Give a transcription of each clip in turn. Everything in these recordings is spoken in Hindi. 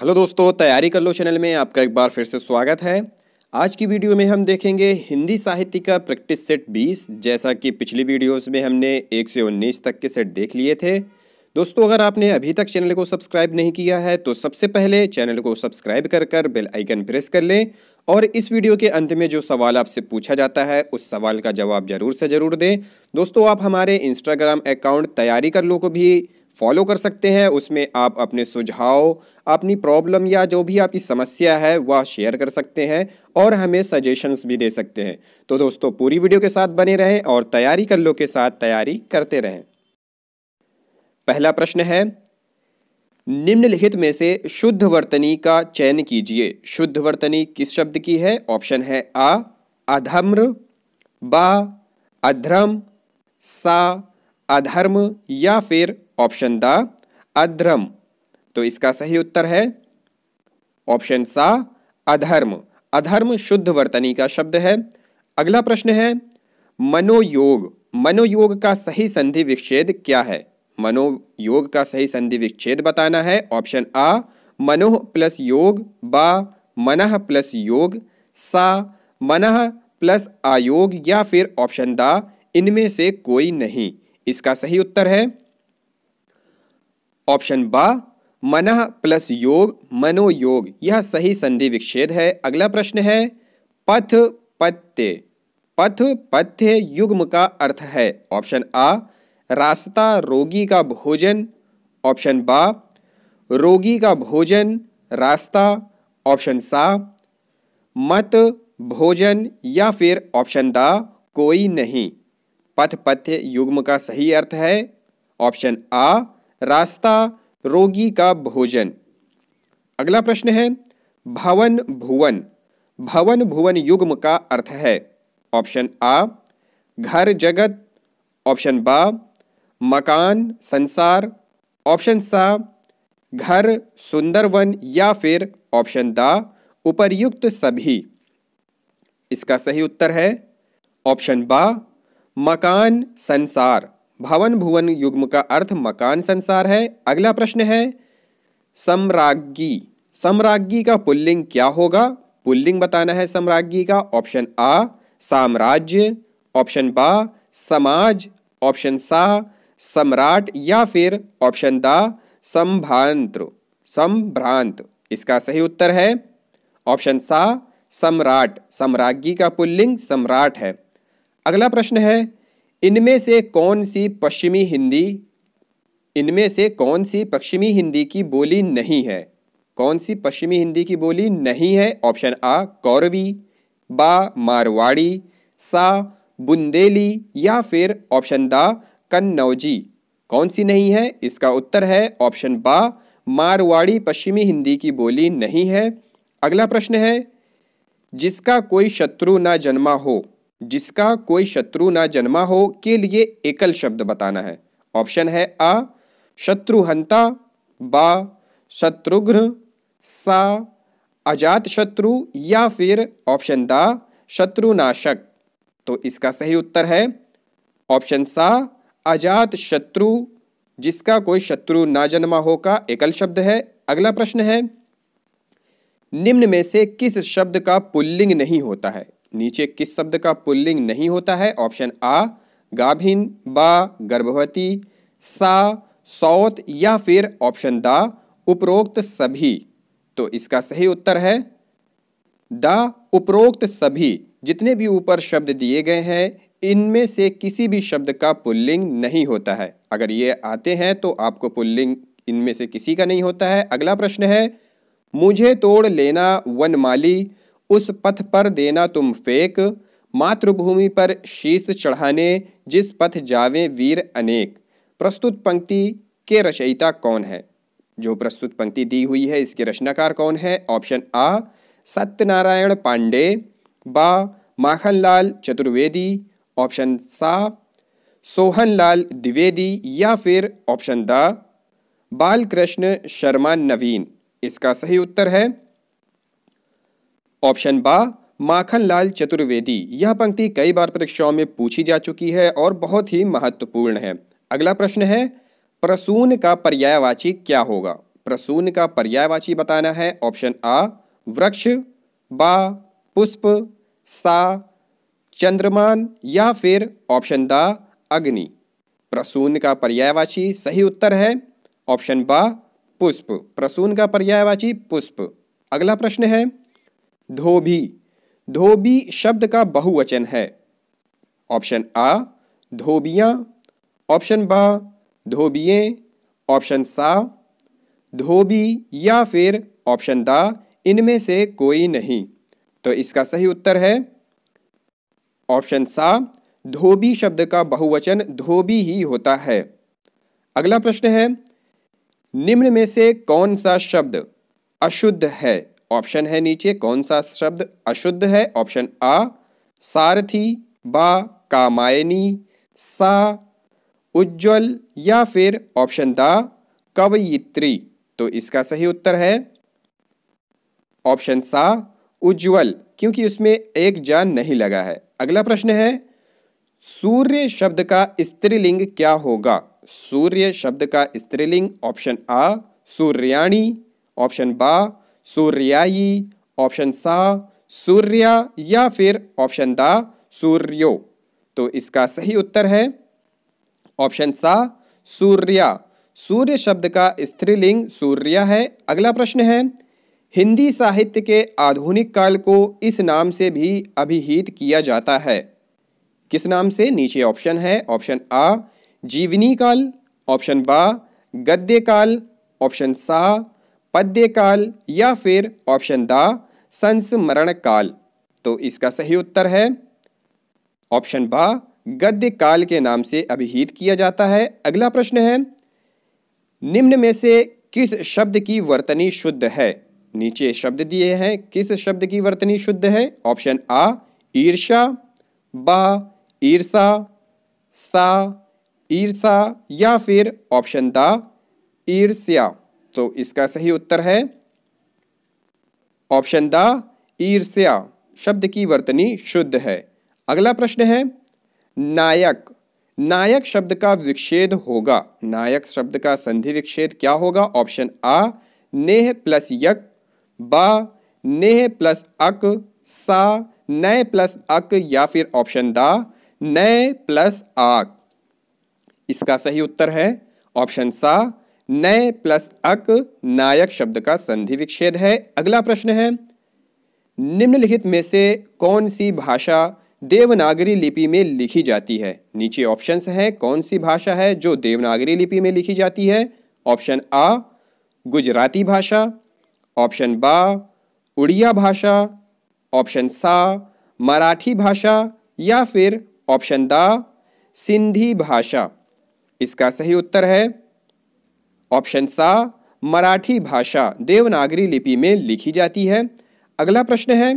हेलो दोस्तों तैयारी कर लो चैनल में आपका एक बार फिर से स्वागत है आज की वीडियो में हम देखेंगे हिंदी साहित्य का प्रैक्टिस सेट 20 जैसा कि पिछली वीडियोस में हमने 1 से 19 तक के सेट देख लिए थे दोस्तों अगर आपने अभी तक चैनल को सब्सक्राइब नहीं किया है तो सबसे पहले चैनल को सब्सक्राइब कर कर बेल आइकन प्रेस कर लें और इस वीडियो के अंत में जो सवाल आपसे पूछा जाता है उस सवाल का जवाब जरूर से ज़रूर दें दोस्तों आप हमारे इंस्टाग्राम अकाउंट तैयारी कर लो को भी फॉलो कर सकते हैं उसमें आप अपने सुझाव अपनी प्रॉब्लम या जो भी आपकी समस्या है वह शेयर कर सकते हैं और हमें सजेशंस भी दे सकते हैं तो दोस्तों पूरी वीडियो के साथ बने रहें और तैयारी कर लो के साथ तैयारी करते रहें पहला प्रश्न है निम्नलिखित में से शुद्ध वर्तनी का चयन कीजिए शुद्ध वर्तनी किस शब्द की है ऑप्शन है आ अधम्र बा अधर्म सा अधर्म या फिर ऑप्शन द अधर्म तो इसका सही उत्तर है ऑप्शन सा अधर्म अधर्म शुद्ध वर्तनी का शब्द है अगला प्रश्न है मनोयोग मनोयोग का सही संधि विच्छेद क्या है मनोयोग का सही संधि विच्छेद बताना है ऑप्शन आ मनोह प्लस योग बा मनह प्लस योग सा मनह प्लस आयोग या फिर ऑप्शन दा इनमें से कोई नहीं इसका सही उत्तर है ऑप्शन ब मन प्लस योग मनोयोग यह सही संधि विच्छेद है अगला प्रश्न है पथ पत्य पथ पथ्य युग्म का अर्थ है ऑप्शन आ रास्ता रोगी का भोजन ऑप्शन ब रोगी का भोजन रास्ता ऑप्शन सा मत भोजन या फिर ऑप्शन द कोई नहीं पथ पथ्य युग्म का सही अर्थ है ऑप्शन आ रास्ता रोगी का भोजन अगला प्रश्न है भवन भुवन भवन भुवन युग्म का अर्थ है ऑप्शन आ घर जगत ऑप्शन बा मकान संसार ऑप्शन सा घर सुंदरवन या फिर ऑप्शन द उपरयुक्त सभी इसका सही उत्तर है ऑप्शन बा मकान संसार भवन भुवन युग्म का अर्थ मकान संसार है अगला प्रश्न है सम्राज्ञी सम्राज्ञी का पुल्लिंग क्या होगा पुल्लिंग बताना है सम्राज्ञी का ऑप्शन आ साम्राज्य ऑप्शन बा समाज ऑप्शन सा सम्राट या फिर ऑप्शन दा संभ्रांत संभ्रांत इसका सही उत्तर है ऑप्शन सा सम्राट सम्राज्ञी का पुल्लिंग सम्राट है अगला प्रश्न है इनमें से कौन सी पश्चिमी हिंदी इनमें से कौन सी पश्चिमी हिंदी की बोली नहीं है कौन सी पश्चिमी हिंदी की बोली नहीं है ऑप्शन आ कौरवी बा मारवाड़ी सा बुंदेली या फिर ऑप्शन द कन्नौजी कौन सी नहीं है इसका उत्तर है ऑप्शन बा मारवाड़ी पश्चिमी हिंदी की बोली नहीं है अगला प्रश्न है जिसका कोई शत्रु ना जन्मा हो जिसका कोई शत्रु ना जन्मा हो के लिए एकल शब्द बताना है ऑप्शन है अ शत्रुहंता बा शत्रुघ्न सा अजात शत्रु या फिर ऑप्शन द शत्रुनाशक तो इसका सही उत्तर है ऑप्शन सा अजात शत्रु जिसका कोई शत्रु ना जन्मा हो का एकल शब्द है अगला प्रश्न है निम्न में से किस शब्द का पुल्लिंग नहीं होता है नीचे किस शब्द का पुल्लिंग नहीं होता है ऑप्शन आ गाभिन बा गर्भवती सा सौत या फिर ऑप्शन द उपरोक्त सभी तो इसका सही उत्तर है द उपरोक्त सभी जितने भी ऊपर शब्द दिए गए हैं इनमें से किसी भी शब्द का पुल्लिंग नहीं होता है अगर ये आते हैं तो आपको पुल्लिंग इनमें से किसी का नहीं होता है अगला प्रश्न है मुझे तोड़ लेना वनमाली उस पथ पर देना तुम फेंक मातृभूमि पर शीश चढ़ाने जिस पथ जावे वीर अनेक प्रस्तुत पंक्ति के रचयिता कौन है जो प्रस्तुत पंक्ति दी हुई है इसके रचनाकार कौन है ऑप्शन आ सत्यनारायण पांडे बा माखनलाल चतुर्वेदी ऑप्शन सा सोहनलाल द्विवेदी या फिर ऑप्शन द बालकृष्ण शर्मा नवीन इसका सही उत्तर है ऑप्शन बा माखनलाल चतुर्वेदी यह पंक्ति कई बार परीक्षाओं में पूछी जा चुकी है और बहुत ही महत्वपूर्ण है अगला प्रश्न है प्रसून का पर्यायवाची क्या होगा प्रसून का पर्यायवाची बताना है ऑप्शन आ वृक्ष बा पुष्प सा चंद्रमान या फिर ऑप्शन द अग्नि प्रसून का पर्यायवाची सही उत्तर है ऑप्शन बा पुष्प प्रसून का पर्यायवाची पुष्प अगला प्रश्न है धोबी धोबी शब्द का बहुवचन है ऑप्शन आ धोबिया ऑप्शन ब धोबिये ऑप्शन सा धोबी या फिर ऑप्शन द इनमें से कोई नहीं तो इसका सही उत्तर है ऑप्शन सा धोबी शब्द का बहुवचन धोबी ही होता है अगला प्रश्न है निम्न में से कौन सा शब्द अशुद्ध है ऑप्शन है नीचे कौन सा शब्द अशुद्ध है ऑप्शन अ सारथी बा कामायनी सा उज्जवल या फिर ऑप्शन द कवयित्री तो इसका सही उत्तर है ऑप्शन सा उज्जवल क्योंकि उसमें एक जान नहीं लगा है अगला प्रश्न है सूर्य शब्द का स्त्रीलिंग क्या होगा सूर्य शब्द का स्त्रीलिंग ऑप्शन आ सूर्याणी ऑप्शन बा सूर्यायी ऑप्शन सा सूर्या या फिर ऑप्शन द सूर्यो तो इसका सही उत्तर है ऑप्शन सा सूर्या सूर्य शब्द का स्त्रीलिंग सूर्या है अगला प्रश्न है हिंदी साहित्य के आधुनिक काल को इस नाम से भी अभिहित किया जाता है किस नाम से नीचे ऑप्शन है ऑप्शन आ जीवनी काल ऑप्शन बा गद्य काल ऑप्शन सा पद्यकाल या फिर ऑप्शन द संस्मरण काल तो इसका सही उत्तर है ऑप्शन ब गद्य काल के नाम से अभिहित किया जाता है अगला प्रश्न है निम्न में से किस शब्द की वर्तनी शुद्ध है नीचे शब्द दिए हैं किस शब्द की वर्तनी शुद्ध है ऑप्शन आ ईर्षा बा ईर्षा सा ईर्षा या फिर ऑप्शन द ईर्ष्या तो इसका सही उत्तर है ऑप्शन द ईर्ष्या शब्द की वर्तनी शुद्ध है अगला प्रश्न है नायक नायक शब्द का विक्षेद होगा नायक शब्द का संधि विक्षेद क्या होगा ऑप्शन आ नेह प्लस यक बा नेह प्लस अक सा नय प्लस अक या फिर ऑप्शन दा नय प्लस आक इसका सही उत्तर है ऑप्शन सा नय प्लस अक नायक शब्द का संधि विच्छेद है अगला प्रश्न है निम्नलिखित में से कौन सी भाषा देवनागरी लिपि में लिखी जाती है नीचे ऑप्शंस हैं कौन सी भाषा है जो देवनागरी लिपि में लिखी जाती है ऑप्शन आ गुजराती भाषा ऑप्शन बा उड़िया भाषा ऑप्शन सा मराठी भाषा या फिर ऑप्शन दा सिंधी भाषा इसका सही उत्तर है ऑप्शन सा मराठी भाषा देवनागरी लिपि में लिखी जाती है अगला प्रश्न है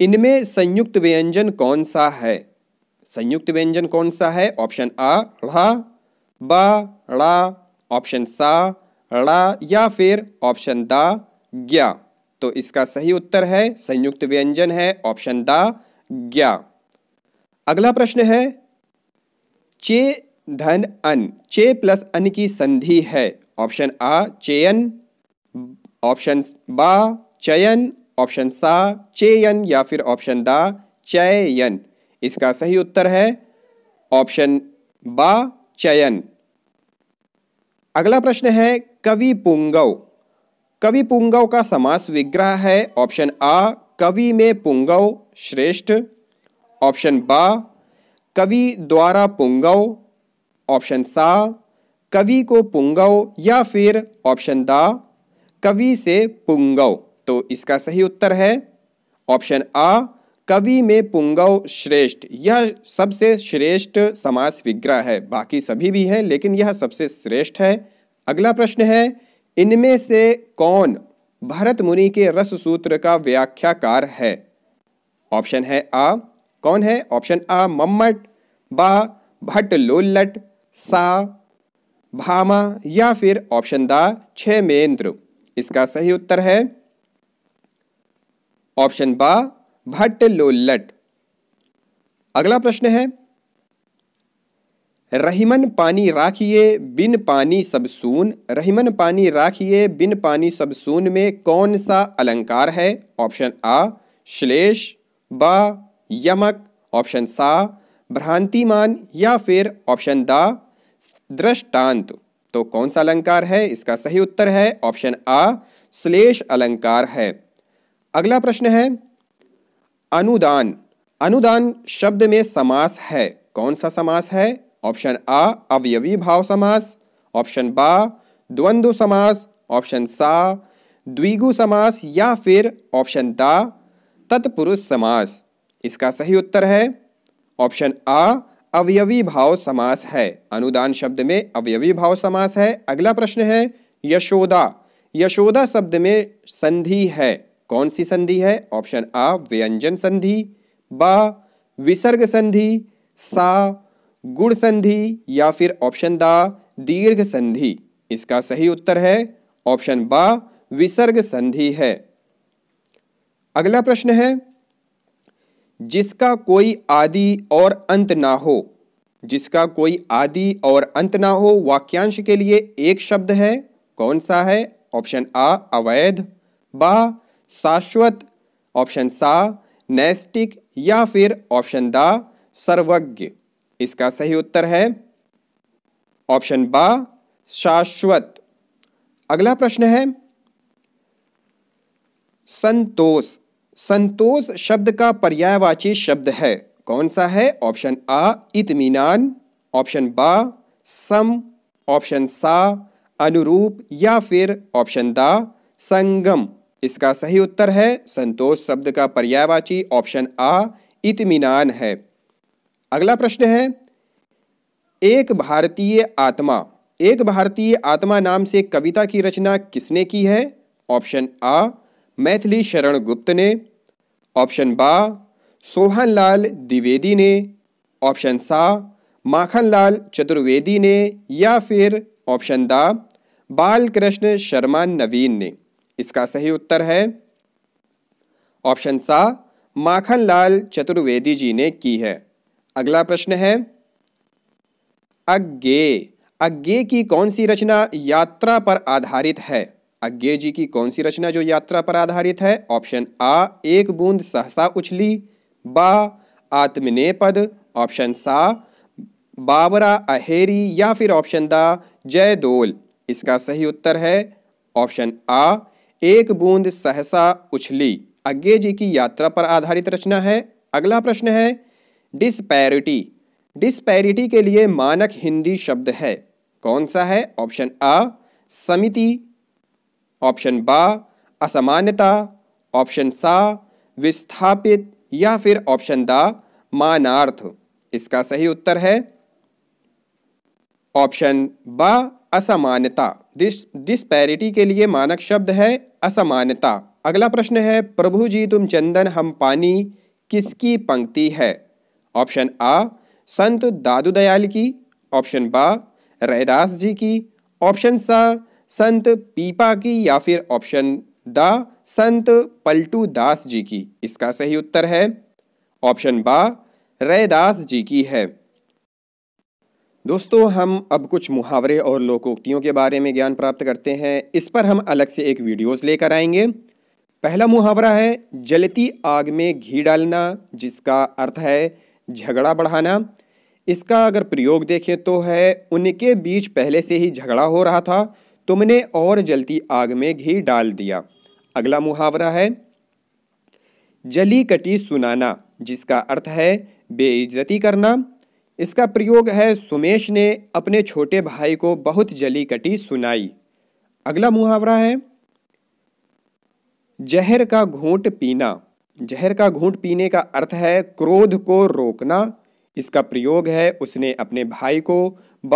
इनमें संयुक्त व्यंजन कौन सा है संयुक्त व्यंजन कौन सा है ऑप्शन आ ला बा ला ऑप्शन सा ला या फिर ऑप्शन दा ग्या तो इसका सही उत्तर है संयुक्त व्यंजन है ऑप्शन दा ग्या अगला प्रश्न है चे धन अन चे प्लस अन की संधि है ऑप्शन आ चयन ऑप्शन बा चयन ऑप्शन सा चयन या फिर ऑप्शन दा चयन इसका सही उत्तर है ऑप्शन बा चयन अगला प्रश्न है कवि पुंगव कवि पुंगव का समास विग्रह है ऑप्शन आ कवि में पुंगव श्रेष्ठ ऑप्शन बा कवि द्वारा पुंगव ऑप्शन सा कवि को पुंगव या फिर ऑप्शन द कवि से पुंगव तो इसका सही उत्तर है ऑप्शन आ कवि में पुंगव श्रेष्ठ यह सबसे श्रेष्ठ समास विग्रह है बाकी सभी भी हैं लेकिन यह सबसे श्रेष्ठ है अगला प्रश्न है इनमें से कौन भरत मुनि के रस सूत्र का व्याख्याकार है ऑप्शन है आ कौन है ऑप्शन आ मम्मट बा भट्ट लोल्लट सा भामा या फिर ऑप्शन द छेमेंद्र इसका सही उत्तर है ऑप्शन बा भट्ट लोलट अगला प्रश्न है रहीमन पानी राखिए बिन पानी सबसून रहीमन पानी राखिए बिन पानी सबसून में कौन सा अलंकार है ऑप्शन आ श्लेष ब यमक ऑप्शन सा भ्रांतिमान या फिर ऑप्शन द दृष्टांत तो कौन सा अलंकार है इसका सही उत्तर है ऑप्शन आ श्लेष अलंकार है अगला प्रश्न है अनुदान अनुदान शब्द में समास है कौन सा समास है ऑप्शन आ अवयवी भाव समास ऑप्शन बा द्वंद्व समास ऑप्शन सा द्विगु समास या फिर ऑप्शन दा तत्पुरुष समास इसका सही उत्तर है ऑप्शन आ अवयवी भाव समास है अनुदान शब्द में अवयवी भाव समास है अगला प्रश्न है यशोदा यशोदा शब्द में संधि है कौन सी संधि है ऑप्शन आ व्यंजन संधि ब विसर्ग संधि सा गुण संधि या फिर ऑप्शन दा दीर्घ संधि इसका सही उत्तर है ऑप्शन ब विसर्ग संधि है अगला प्रश्न है जिसका कोई आदि और अंत ना हो जिसका कोई आदि और अंत ना हो वाक्यांश के लिए एक शब्द है कौन सा है ऑप्शन आ अवैध बा शाश्वत ऑप्शन सा नैस्टिक या फिर ऑप्शन दा सर्वज्ञ इसका सही उत्तर है ऑप्शन बा शाश्वत अगला प्रश्न है संतोष संतोष शब्द का पर्यायवाची शब्द है कौन सा है ऑप्शन आ इतमीनान ऑप्शन बा सम ऑप्शन सा अनुरूप या फिर ऑप्शन दा संगम इसका सही उत्तर है संतोष शब्द का पर्यायवाची ऑप्शन आ इतमीनान है अगला प्रश्न है एक भारतीय आत्मा एक भारतीय आत्मा नाम से कविता की रचना किसने की है ऑप्शन आ मैथिली शरण गुप्त ने ऑप्शन बा सोहनलाल द्विवेदी ने ऑप्शन सा माखनलाल चतुर्वेदी ने या फिर ऑप्शन दा बालकृष्ण शर्मा नवीन ने इसका सही उत्तर है ऑप्शन सा माखनलाल चतुर्वेदी जी ने की है अगला प्रश्न है अज्ञे अज्ञे की कौन सी रचना यात्रा पर आधारित है अज्ञे जी की कौन सी रचना जो यात्रा पर आधारित है ऑप्शन आ एक बूंद सहसा उछली बा आत्मने पद ऑप्शन सा बावरा अहेरी या फिर ऑप्शन द जय दोल इसका सही उत्तर है ऑप्शन आ एक बूंद सहसा उछली अज्ञे जी की यात्रा पर आधारित रचना है अगला प्रश्न है डिस्पैरिटी डिस्पैरिटी के लिए मानक हिंदी शब्द है कौन सा है ऑप्शन आ समिति ऑप्शन बा असमान्यता ऑप्शन सा विस्थापित या फिर ऑप्शन द मानार्थ इसका सही उत्तर है ऑप्शन ब असमानता डिस्पैरिटी के लिए मानक शब्द है असमानता अगला प्रश्न है प्रभु जी तुम चंदन हम पानी किसकी पंक्ति है ऑप्शन आ संत दादू दयाल की ऑप्शन ब रैदास जी की ऑप्शन सा संत पीपा की या फिर ऑप्शन द संत पलटू दास जी की इसका सही उत्तर है ऑप्शन बा रैदास जी की है दोस्तों हम अब कुछ मुहावरे और लोकोक्तियों के बारे में ज्ञान प्राप्त करते हैं इस पर हम अलग से एक वीडियोस लेकर आएंगे पहला मुहावरा है जलती आग में घी डालना जिसका अर्थ है झगड़ा बढ़ाना इसका अगर प्रयोग देखें तो है उनके बीच पहले से ही झगड़ा हो रहा था तुमने और जलती आग में घी डाल दिया अगला मुहावरा है जली कटी सुनाना जिसका अर्थ है बेइज्जती करना इसका प्रयोग है सुमेश ने अपने छोटे भाई को बहुत जली कटी सुनाई अगला मुहावरा है जहर का घूंट पीना जहर का घूंट पीने का अर्थ है क्रोध को रोकना इसका प्रयोग है उसने अपने भाई को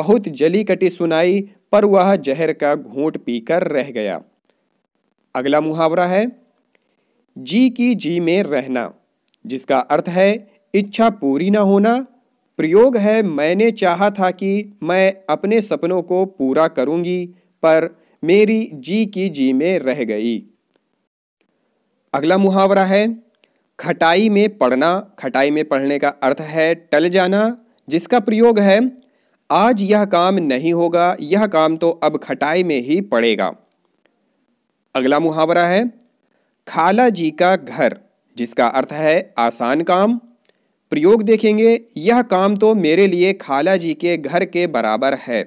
बहुत जली कटी सुनाई पर वह जहर का घूंट पीकर रह गया अगला मुहावरा है जी की जी में रहना जिसका अर्थ है इच्छा पूरी ना होना प्रयोग है मैंने चाहा था कि मैं अपने सपनों को पूरा करूंगी पर मेरी जी की जी में रह गई अगला मुहावरा है खटाई में पढ़ना खटाई में पढ़ने का अर्थ है टल जाना जिसका प्रयोग है आज यह काम नहीं होगा यह काम तो अब खटाई में ही पड़ेगा अगला मुहावरा है खाला जी का घर जिसका अर्थ है आसान काम प्रयोग देखेंगे यह काम तो मेरे लिए खाला जी के घर के बराबर है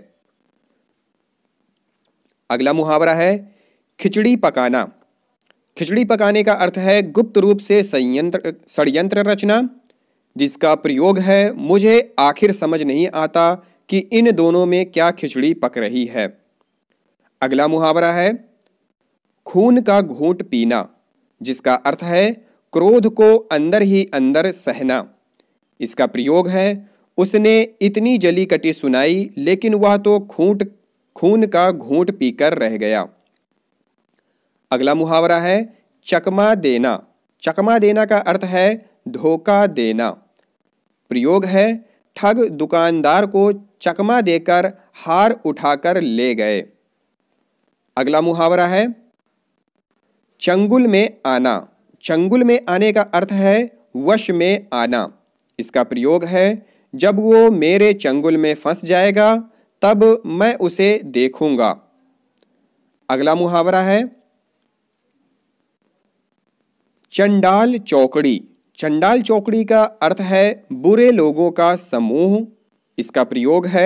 अगला मुहावरा है खिचड़ी पकाना खिचड़ी पकाने का अर्थ है गुप्त रूप से संयंत्र षडयंत्र रचना जिसका प्रयोग है मुझे आखिर समझ नहीं आता कि इन दोनों में क्या खिचड़ी पक रही है अगला मुहावरा है खून का घूट पीना जिसका अर्थ है क्रोध को अंदर ही अंदर सहना इसका प्रयोग है उसने इतनी जली कटी सुनाई लेकिन वह तो खूट खून का घूट पीकर रह गया अगला मुहावरा है चकमा देना चकमा देना का अर्थ है धोखा देना प्रयोग है ठग दुकानदार को चकमा देकर हार उठाकर ले गए अगला मुहावरा है चंगुल में आना चंगुल में आने का अर्थ है वश में आना इसका प्रयोग है जब वो मेरे चंगुल में फंस जाएगा तब मैं उसे देखूंगा अगला मुहावरा है चंडाल चौकड़ी चंडाल चौकड़ी का अर्थ है बुरे लोगों का समूह इसका प्रयोग है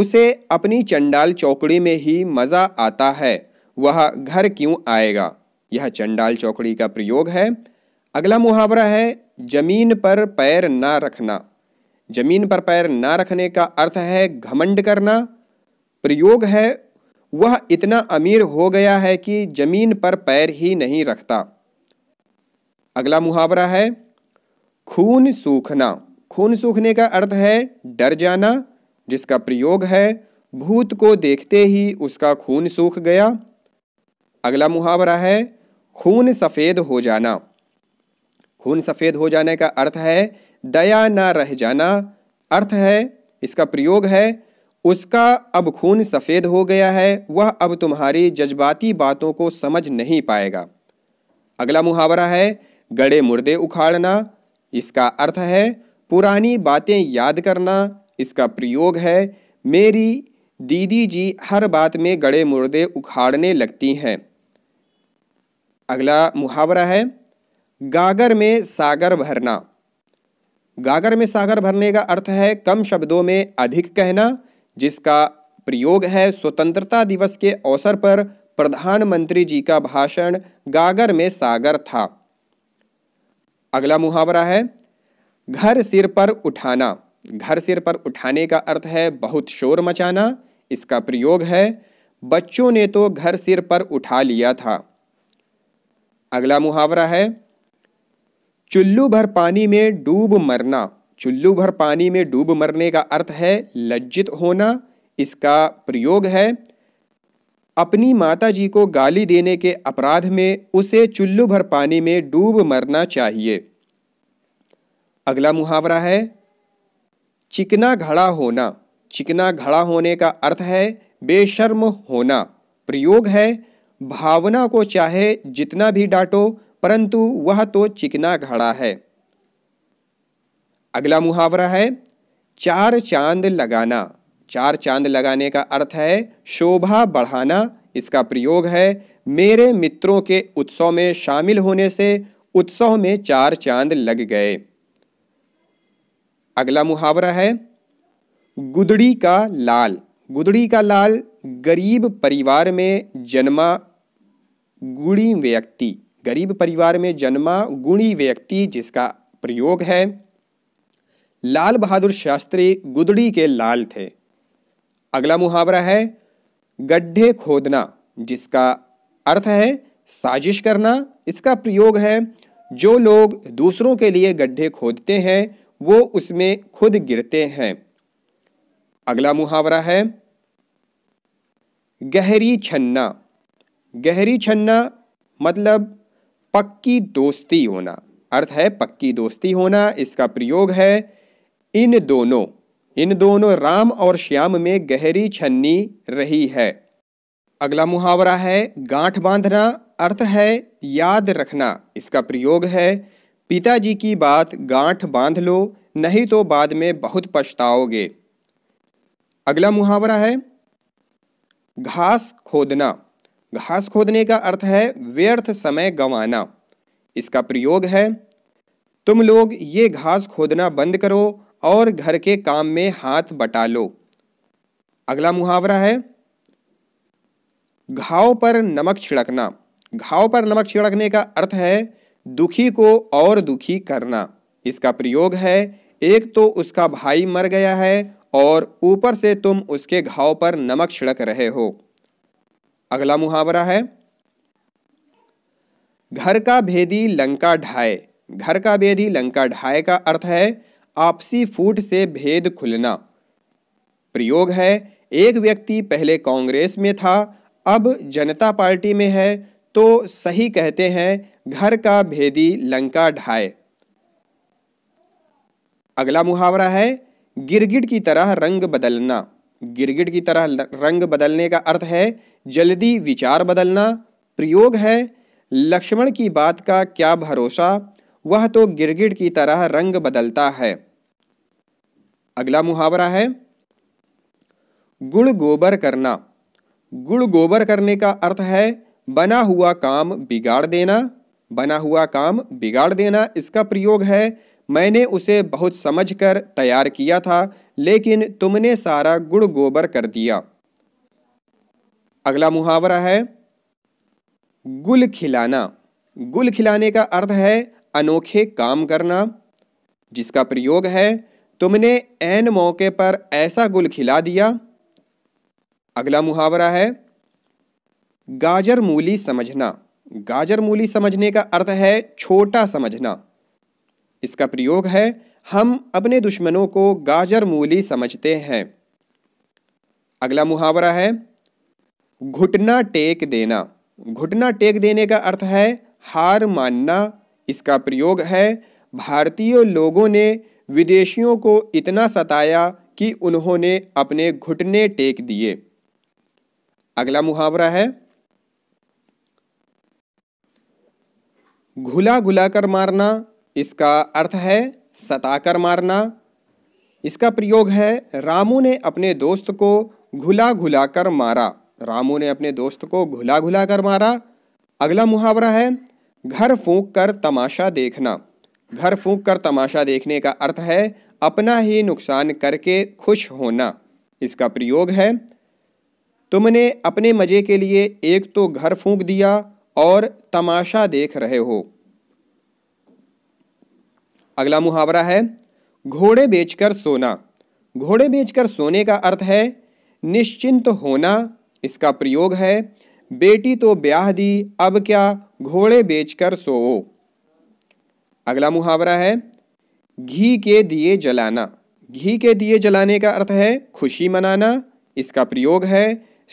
उसे अपनी चंडाल चौकड़ी में ही मज़ा आता है वह घर क्यों आएगा यह चंडाल चौकड़ी का प्रयोग है अगला मुहावरा है जमीन पर पैर ना रखना जमीन पर पैर ना रखने का अर्थ है घमंड करना प्रयोग है वह इतना अमीर हो गया है कि जमीन पर पैर ही नहीं रखता अगला मुहावरा है खून सूखना खून सूखने का अर्थ है डर जाना जिसका प्रयोग है भूत को देखते ही उसका खून सूख गया अगला मुहावरा है खून सफ़ेद हो जाना खून सफ़ेद हो जाने का अर्थ है दया ना रह जाना अर्थ है इसका प्रयोग है उसका अब खून सफ़ेद हो गया है वह अब तुम्हारी जज्बाती बातों को समझ नहीं पाएगा अगला मुहावरा है गड़े मुर्दे उखाड़ना इसका अर्थ है पुरानी बातें याद करना इसका प्रयोग है मेरी दीदी जी हर बात में गड़े मुर्दे उखाड़ने लगती हैं अगला मुहावरा है गागर में सागर भरना गागर में सागर भरने का अर्थ है कम शब्दों में अधिक कहना जिसका प्रयोग है स्वतंत्रता दिवस के अवसर पर प्रधानमंत्री जी का भाषण गागर में सागर था अगला मुहावरा है घर सिर पर उठाना घर सिर पर उठाने का अर्थ है बहुत शोर मचाना इसका प्रयोग है बच्चों ने तो घर सिर पर उठा लिया था अगला मुहावरा है चुल्लू भर पानी में डूब मरना चुल्लू भर पानी में डूब मरने का अर्थ है लज्जित होना इसका प्रयोग है अपनी माताजी को गाली देने के अपराध में उसे चुल्लू भर पानी में डूब मरना चाहिए अगला मुहावरा है चिकना घड़ा होना चिकना घड़ा होने का अर्थ है बेशर्म होना प्रयोग है भावना को चाहे जितना भी डांटो परंतु वह तो चिकना घड़ा है अगला मुहावरा है चार चांद लगाना चार चांद लगाने का अर्थ है शोभा बढ़ाना इसका प्रयोग है मेरे मित्रों के उत्सव में शामिल होने से उत्सव में चार चांद लग गए अगला मुहावरा है गुदड़ी का लाल गुदड़ी का लाल गरीब परिवार में जन्मा गुणी व्यक्ति गरीब परिवार में जन्मा गुणी व्यक्ति जिसका प्रयोग है लाल बहादुर शास्त्री गुदड़ी के लाल थे अगला मुहावरा है गड्ढे खोदना जिसका अर्थ है साजिश करना इसका प्रयोग है जो लोग दूसरों के लिए गड्ढे खोदते हैं वो उसमें खुद गिरते हैं अगला मुहावरा है गहरी छन्ना गहरी छन्ना मतलब पक्की दोस्ती होना अर्थ है पक्की दोस्ती होना इसका प्रयोग है इन दोनों इन दोनों राम और श्याम में गहरी छन्नी रही है अगला मुहावरा है गांठ बांधना अर्थ है याद रखना इसका प्रयोग है पिताजी की बात गांठ बांध लो नहीं तो बाद में बहुत पछताओगे अगला मुहावरा है घास खोदना घास खोदने का अर्थ है व्यर्थ समय गंवाना इसका प्रयोग है तुम लोग ये घास खोदना बंद करो और घर के काम में हाथ बटा लो अगला मुहावरा है घाव पर नमक छिड़कना घाव पर नमक छिड़कने का अर्थ है दुखी को और दुखी करना इसका प्रयोग है एक तो उसका भाई मर गया है और ऊपर से तुम उसके घाव पर नमक छिड़क रहे हो अगला मुहावरा है घर का भेदी लंका ढाए घर का भेदी लंका ढाए का अर्थ है आपसी फूट से भेद खुलना प्रयोग है एक व्यक्ति पहले कांग्रेस में था अब जनता पार्टी में है तो सही कहते हैं घर का भेदी लंका ढाए अगला मुहावरा है गिरगिट की तरह रंग बदलना गिरगिट की तरह रंग बदलने का अर्थ है जल्दी विचार बदलना प्रयोग है लक्ष्मण की बात का क्या भरोसा वह तो गिरगिट की तरह रंग बदलता है अगला मुहावरा है गुड़ गोबर करना गुड़ गोबर करने का अर्थ है बना हुआ काम बिगाड़ देना बना हुआ काम बिगाड़ देना इसका प्रयोग है मैंने उसे बहुत समझकर तैयार किया था लेकिन तुमने सारा गुड़ गोबर कर दिया अगला मुहावरा है गुल खिलाना गुल खिलाने का अर्थ है अनोखे काम करना जिसका प्रयोग है तुमने ऐन मौके पर ऐसा गुल खिला दिया अगला मुहावरा है गाजर मूली समझना गाजर मूली समझने का अर्थ है छोटा समझना इसका प्रयोग है हम अपने दुश्मनों को गाजर मूली समझते हैं अगला मुहावरा है घुटना टेक देना घुटना टेक देने का अर्थ है हार मानना इसका प्रयोग है भारतीय लोगों ने विदेशियों को इतना सताया कि उन्होंने अपने घुटने टेक दिए अगला मुहावरा है घुला घुला कर मारना इसका अर्थ है सता कर मारना इसका प्रयोग है रामू ने अपने दोस्त को घुला घुला कर मारा रामू ने अपने दोस्त को घुला घुला कर मारा अगला मुहावरा है घर फूंक कर तमाशा देखना घर फूंक कर तमाशा देखने का अर्थ है अपना ही नुकसान करके खुश होना इसका प्रयोग है तुमने अपने मज़े के लिए एक तो घर फूंक दिया और तमाशा देख रहे हो अगला मुहावरा है घोड़े बेचकर सोना घोड़े बेचकर सोने का अर्थ है निश्चिंत होना इसका प्रयोग है बेटी तो ब्याह दी अब क्या घोड़े बेचकर सो अगला मुहावरा है घी के दिए जलाना घी के दिए जलाने का अर्थ है खुशी मनाना इसका प्रयोग है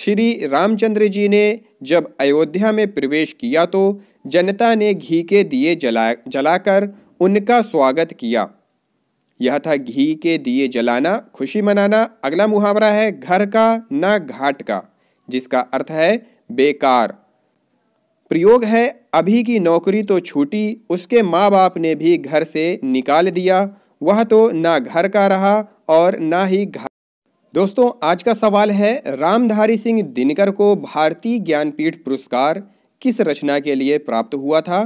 श्री रामचंद्र जी ने जब अयोध्या में प्रवेश किया तो जनता ने घी के दिए जला जलाकर उनका स्वागत किया यह था घी के दिए जलाना खुशी मनाना अगला मुहावरा है घर का ना घाट का जिसका अर्थ है बेकार प्रयोग है अभी की नौकरी तो छूटी उसके माँ बाप ने भी घर से निकाल दिया वह तो ना घर का रहा और ना ही घर दोस्तों आज का सवाल है रामधारी सिंह दिनकर को भारतीय ज्ञानपीठ पुरस्कार किस रचना के लिए प्राप्त हुआ था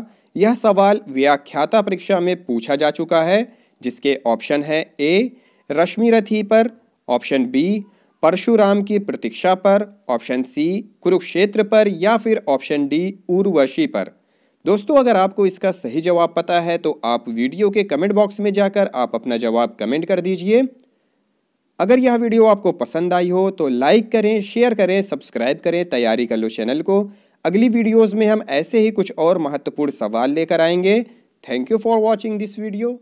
यह सवाल व्याख्याता परीक्षा में पूछा जा चुका है जिसके ऑप्शन है ए रश्मि रथी पर ऑप्शन बी परशुराम की प्रतीक्षा पर ऑप्शन सी कुरुक्षेत्र पर या फिर ऑप्शन डी उर्वशी पर दोस्तों अगर आपको इसका सही जवाब पता है तो आप वीडियो के कमेंट बॉक्स में जाकर आप अपना जवाब कमेंट कर दीजिए अगर यह वीडियो आपको पसंद आई हो तो लाइक करें शेयर करें सब्सक्राइब करें तैयारी कर लो चैनल को अगली वीडियोज में हम ऐसे ही कुछ और महत्वपूर्ण सवाल लेकर आएंगे thank you for watching this video